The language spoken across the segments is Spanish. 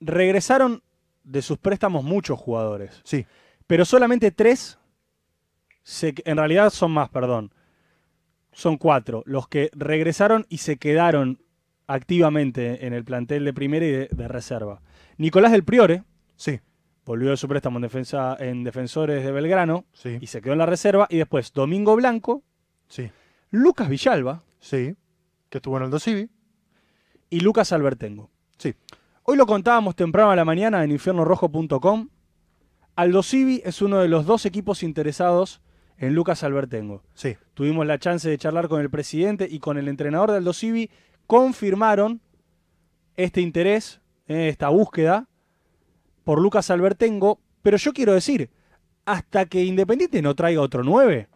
regresaron de sus préstamos muchos jugadores. Sí. Pero solamente tres, en realidad son más, perdón. Son cuatro los que regresaron y se quedaron activamente en el plantel de primera y de, reserva. Nicolás del Priore. Sí. Volvió de su préstamo en, Defensores de Belgrano y se quedó en la reserva. Y después Domingo Blanco. Sí. Lucas Villalba. Sí. Que estuvo en el Dosivi. Y Lucas Albertengo. Sí. Hoy lo contábamos temprano a la mañana en infiernorrojo.com. Aldo Civi es uno de los dos equipos interesados en Lucas Albertengo. Sí. Tuvimos la chance de charlar con el presidente y con el entrenador de Aldo Civi. Confirmaron este interés, eh, esta búsqueda por Lucas Albertengo. Pero yo quiero decir, hasta que Independiente no traiga otro 9,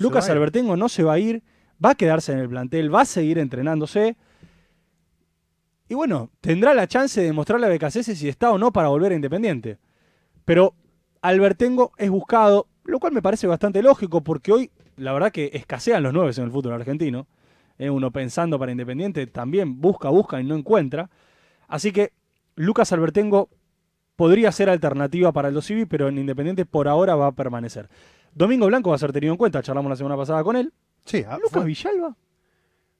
Lucas Albertengo no se va a ir, va a quedarse en el plantel, va a seguir entrenándose y bueno, tendrá la chance de mostrarle a Becasese si está o no para volver a Independiente. Pero Albertengo es buscado, lo cual me parece bastante lógico porque hoy la verdad que escasean los nueve en el fútbol argentino. Eh, uno pensando para Independiente también busca, busca y no encuentra. Así que Lucas Albertengo podría ser alternativa para el 2CB, pero en Independiente por ahora va a permanecer. Domingo Blanco va a ser tenido en cuenta, charlamos la semana pasada con él. Sí, Lucas Villalba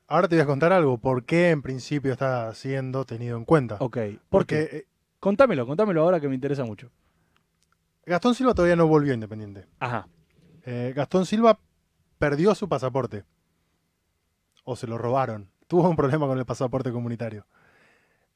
Ahora te voy a contar algo, por qué en principio está siendo tenido en cuenta. Ok, ¿por porque... Qué? Eh, contámelo, contámelo ahora que me interesa mucho. Gastón Silva todavía no volvió Independiente. Ajá. Eh, Gastón Silva perdió su pasaporte. O se lo robaron. Tuvo un problema con el pasaporte comunitario.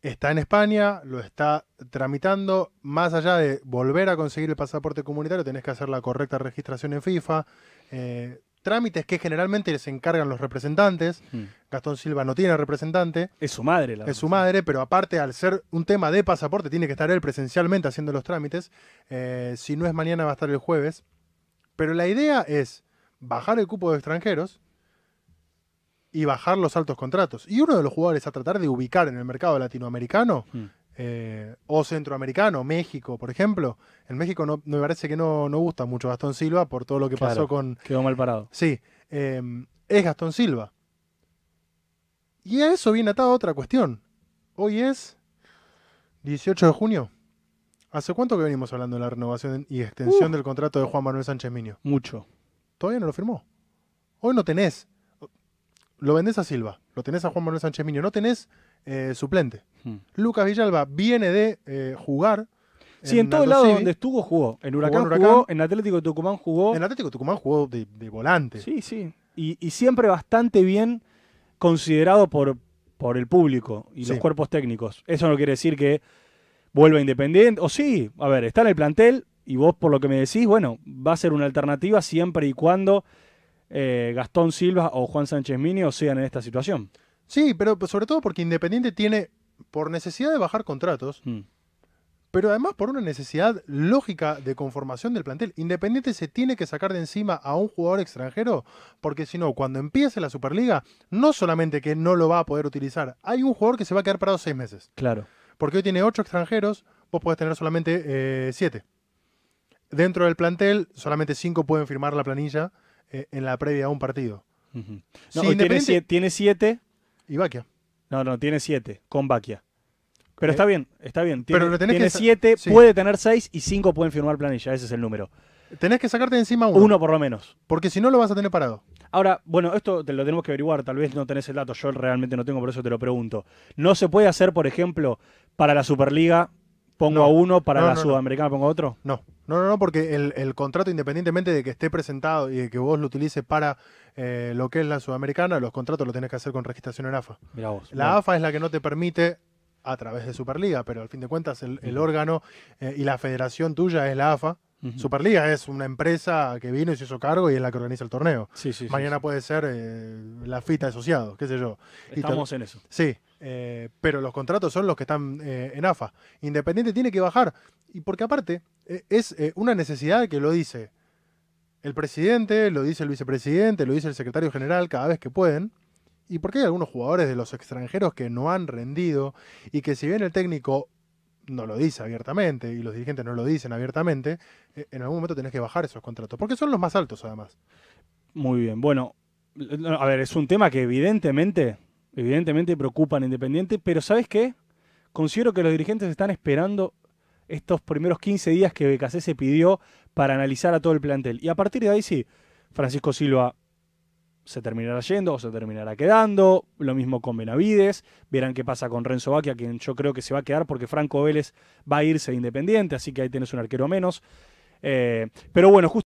Está en España, lo está tramitando. Más allá de volver a conseguir el pasaporte comunitario, tenés que hacer la correcta registración en FIFA. Eh, trámites que generalmente les encargan los representantes. Hmm. Gastón Silva no tiene representante. Es su madre, la Es su madre, pero aparte, al ser un tema de pasaporte, tiene que estar él presencialmente haciendo los trámites. Eh, si no es mañana, va a estar el jueves. Pero la idea es bajar el cupo de extranjeros y bajar los altos contratos. Y uno de los jugadores a tratar de ubicar en el mercado latinoamericano hmm. Eh, o centroamericano, México, por ejemplo. En México me parece que no, no gusta mucho Gastón Silva por todo lo que pasó con. Quedó mal parado. Sí. Eh, es Gastón Silva. Y a eso viene atada otra cuestión. Hoy es 18 de junio. ¿Hace cuánto que venimos hablando de la renovación y extensión uh. del contrato de Juan Manuel Sánchez Miño? Mucho. Todavía no lo firmó. Hoy no tenés. Lo vendés a Silva, lo tenés a Juan Manuel Sánchez Miño, no tenés eh, suplente. Hmm. Lucas Villalba viene de eh, jugar. Sí, en, todos todo lado donde estuvo jugó. En Huracán jugó, en, Atlético de Tucumán jugó. En Atlético de Tucumán jugó de, volante. Sí, sí. Y, siempre bastante bien considerado por, por el público y los cuerpos técnicos. Eso no quiere decir que vuelva independiente. O sí, a ver, está en el plantel y vos por lo que me decís, bueno, va a ser una alternativa siempre y cuando eh, Gastón Silva o Juan Sánchez Minio sean en esta situación. Sí, pero pues, sobre todo porque Independiente tiene, por necesidad de bajar contratos, mm. pero además por una necesidad lógica de conformación del plantel. Independiente se tiene que sacar de encima a un jugador extranjero, porque si no, cuando empiece la Superliga, no solamente que no lo va a poder utilizar, hay un jugador que se va a quedar parado seis meses. Claro. Porque hoy tiene ocho extranjeros, vos podés tener solamente eh, siete. Dentro del plantel, solamente cinco pueden firmar la planilla eh, en la previa a un partido. Independiente... tiene siete y Baquia. No, no, tiene siete con Baquia. Pero está bien, está bien. Tiene, pero tiene siete, puede tener seis y cinco pueden firmar planilla, ese es el número. Tenés que sacarte encima uno. Uno por lo menos. Porque si no lo vas a tener parado. Ahora, bueno, esto te lo tenemos que averiguar, tal vez no tenés el dato, yo realmente no tengo, por eso te lo pregunto. ¿No se puede hacer, por ejemplo, para la Superliga pongo a uno, para la Sudamericana pongo a otro? No. No, no, no, porque el, contrato, independientemente de que esté presentado y de que vos lo utilices para eh, lo que es la sudamericana, los contratos lo tenés que hacer con registración en AFA. Mira vos, la AFA es la que no te permite a través de Superliga, pero al fin de cuentas el, órgano eh, y la federación tuya es la AFA. Superliga es una empresa que vino y se hizo cargo y es la que organiza el torneo. Sí, sí, Mañana puede ser eh, la FITA asociados, qué sé yo. Estamos en eso. Sí. Eh, pero los contratos son los que están eh, en AFA. Independiente tiene que bajar. Y porque aparte eh, es una necesidad que lo dice el presidente, lo dice el vicepresidente, lo dice el secretario general cada vez que pueden. Y porque hay algunos jugadores de los extranjeros que no han rendido y que si bien el técnico no lo dice abiertamente y los dirigentes no lo dicen abiertamente, en algún momento tenés que bajar esos contratos. Porque son los más altos además. Muy bien. Bueno, a ver, es un tema que evidentemente evidentemente preocupan Independiente, pero ¿sabes qué? Considero que los dirigentes están esperando estos primeros 15 días que BKC se pidió para analizar a todo el plantel. Y a partir de ahí sí, Francisco Silva se terminará yendo o se terminará quedando. Lo mismo con Benavides. Verán qué pasa con Renzo Bacchia, quien yo creo que se va a quedar porque Franco Vélez va a irse Independiente, así que ahí tenés un arquero menos. Eh, pero bueno, justo.